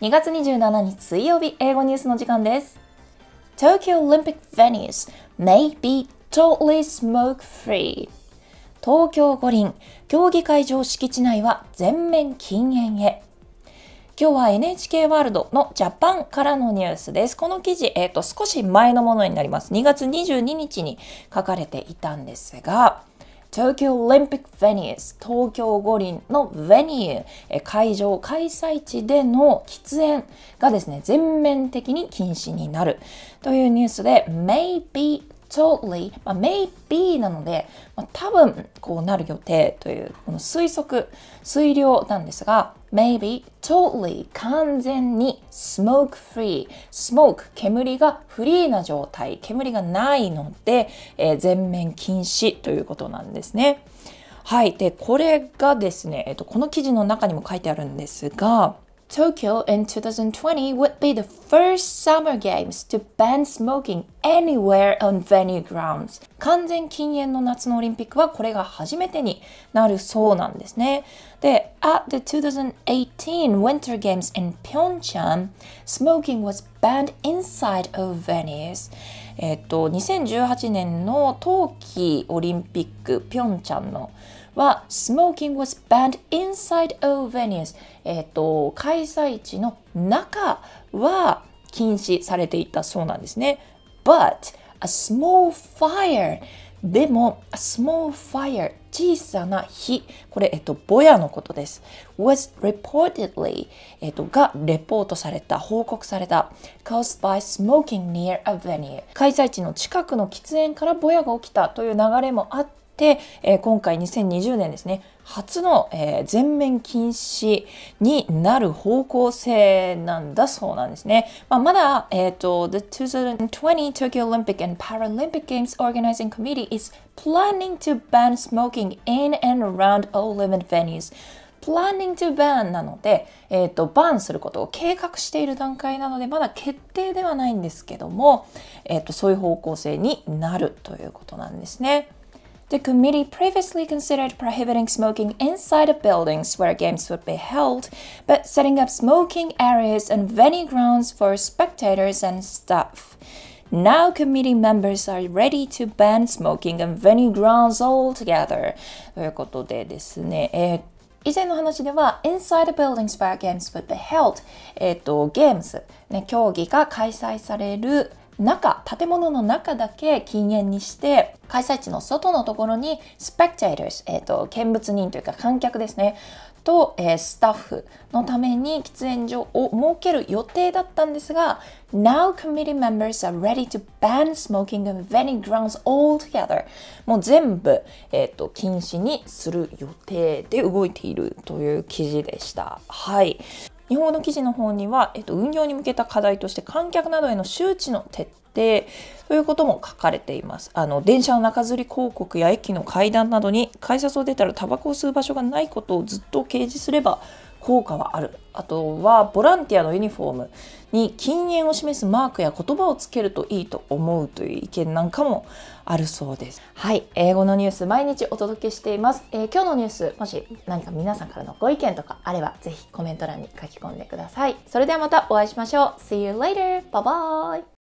2月27日水曜日英語ニュースの時間です Tokyo Olympic venues may be totally smoke free 東京五輪競技会場敷地内は全面禁煙へ今日は NHK ワールドのジャパンからのニュースです。この記事、えっ、ー、と、少し前のものになります。2月22日に書かれていたんですが、東京オリンピック・ヴェニス東京五輪のヴェニュー会場開催地での喫煙がですね全面的に禁止になるというニュースで May be totally、まあ、maybe なので、まあ、多分こうなる予定というこの推測、推量なんですが、maybe totally 完全に smoke free smoke 煙がフリーな状態煙がないので、えー、全面禁止ということなんですねはいでこれがですね、えっと、この記事の中にも書いてあるんですが Tokyo in 2020 would be the first Summer Games to ban smoking anywhere on venue grounds 完全禁煙の夏のオリンピックはこれが初めてになるそうなんですねで At the 2018 Winter Games in Pyeongchang smoking was banned inside of venues えっとは smoking was banned inside all venues えっ、と開催地の中は禁止されていたそうなんですね but a small fire でも a small fire 小さな火これえっとぼやのことです was reportedly えっとがレポートされた報告された caused by smoking near a venue 開催地の近くの喫煙からぼやが起きたという流れもあって、えー、今回2020年ですね、初の、えー、全面禁止になる方向性なんだそうなんですね。まあ、まだ、えっ、ー、と、The 2020 Tokyo Olympic and Paralympic Games Organizing Committee is planning to ban smoking in and around all limit venues. planning to ban なので、えっ、ー、と、バンすることを計画している段階なので、まだ決定ではないんですけども、えっ、ー、と、そういう方向性になるということなんですね。The committee previously considered prohibiting smoking inside the buildings where games would be held, but setting up smoking areas and venue grounds for spectators and staff. Now committee members are ready to ban smoking and venue grounds altogether. ということでですね、えー、以前の話では the buildings where games would be held えっ、ー、と、ゲームス、ね、競技が開催される中、建物の中だけ禁煙にして、開催地の外のところに、スペクタイター、えっ、ー、と、見物人というか観客ですね、と、えー、スタッフのために喫煙所を設ける予定だったんですが Now committee members are ready to ban smoking on venue grounds altogether もう全部、えーと禁止にする予定で動いているという記事でしたはい日本の記事の方には、えっと、運用に向けた課題として観客などへの周知の徹底ということも書かれていますあの電車の中吊り広告や駅の階段などに改札を出たらタバコを吸う場所がないことをずっと掲示すれば効果はあるあとはボランティアのユニフォームに禁煙を示すマークや言葉をつけるといいと思うという意見なんかもあるそうですはい英語のニュース毎日お届けしています、えー、今日のニュースもし何か皆さんからのご意見とかあればぜひコメント欄に書き込んでくださいそれではまたお会いしましょう See you later! Bye bye!